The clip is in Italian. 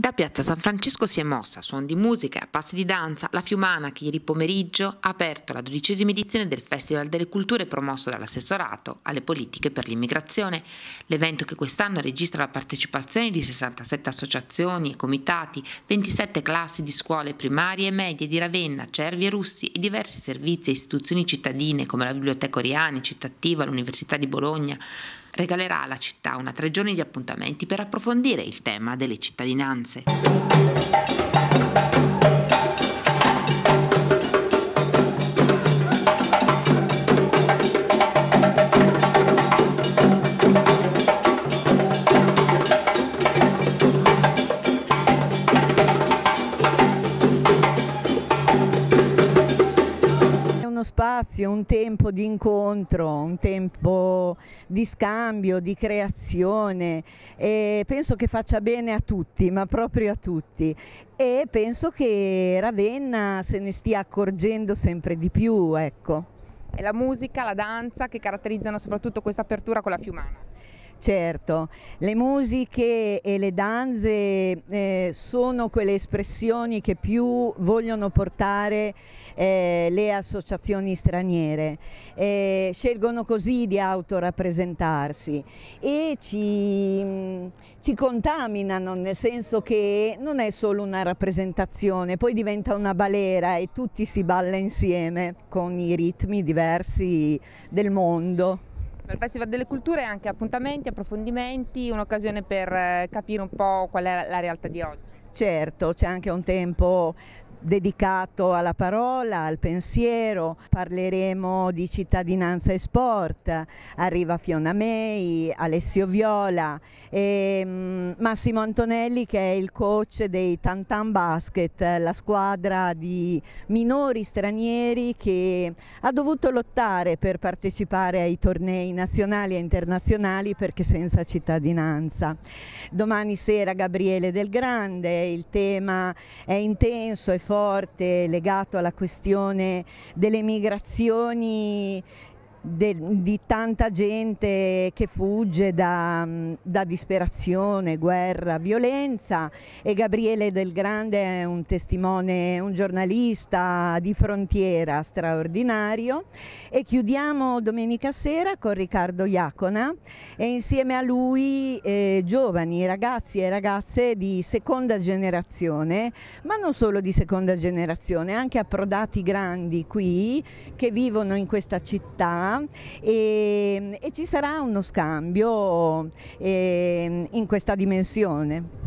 Da Piazza San Francesco si è mossa suon di musica e passi di danza la Fiumana che ieri pomeriggio ha aperto la dodicesima edizione del Festival delle Culture promosso dall'assessorato alle politiche per l'immigrazione, l'evento che quest'anno registra la partecipazione di 67 associazioni e comitati, 27 classi di scuole primarie e medie di Ravenna, Cervi e Russi e diversi servizi e istituzioni cittadine come la Biblioteca Oriani, Città Attiva, l'Università di Bologna, regalerà alla città una tre giorni di appuntamenti per approfondire il tema delle cittadinanze. uno spazio, un tempo di incontro, un tempo di scambio, di creazione e penso che faccia bene a tutti, ma proprio a tutti e penso che Ravenna se ne stia accorgendo sempre di più. Ecco. È la musica, la danza che caratterizzano soprattutto questa apertura con la Fiumana. Certo, le musiche e le danze eh, sono quelle espressioni che più vogliono portare eh, le associazioni straniere. Eh, scelgono così di autorappresentarsi e ci, mh, mm, ci contaminano nel senso che non è solo una rappresentazione, poi diventa una balera e tutti si balla insieme con i ritmi diversi del mondo. Il Festival delle Culture è anche appuntamenti, approfondimenti, un'occasione per eh, capire un po' qual è la realtà di oggi. Certo, c'è anche un tempo dedicato alla parola, al pensiero, parleremo di cittadinanza e sport, arriva Fiona May, Alessio Viola, e, mm, Massimo Antonelli che è il coach dei Tantan Basket, la squadra di minori stranieri che ha dovuto lottare per partecipare ai tornei nazionali e internazionali perché senza cittadinanza. Domani sera Gabriele Del Grande, il tema è intenso e forte legato alla questione delle migrazioni De, di tanta gente che fugge da, da, disperazione, guerra, violenza e Gabriele Del Grande è un testimone, un giornalista di frontiera straordinario e chiudiamo domenica sera con Riccardo Iacona e insieme a lui eh, giovani, ragazzi e ragazze di seconda generazione, ma non solo di seconda generazione, anche approdati grandi qui che vivono in questa città e, ehm, e ci sarà uno scambio ehm, in questa dimensione.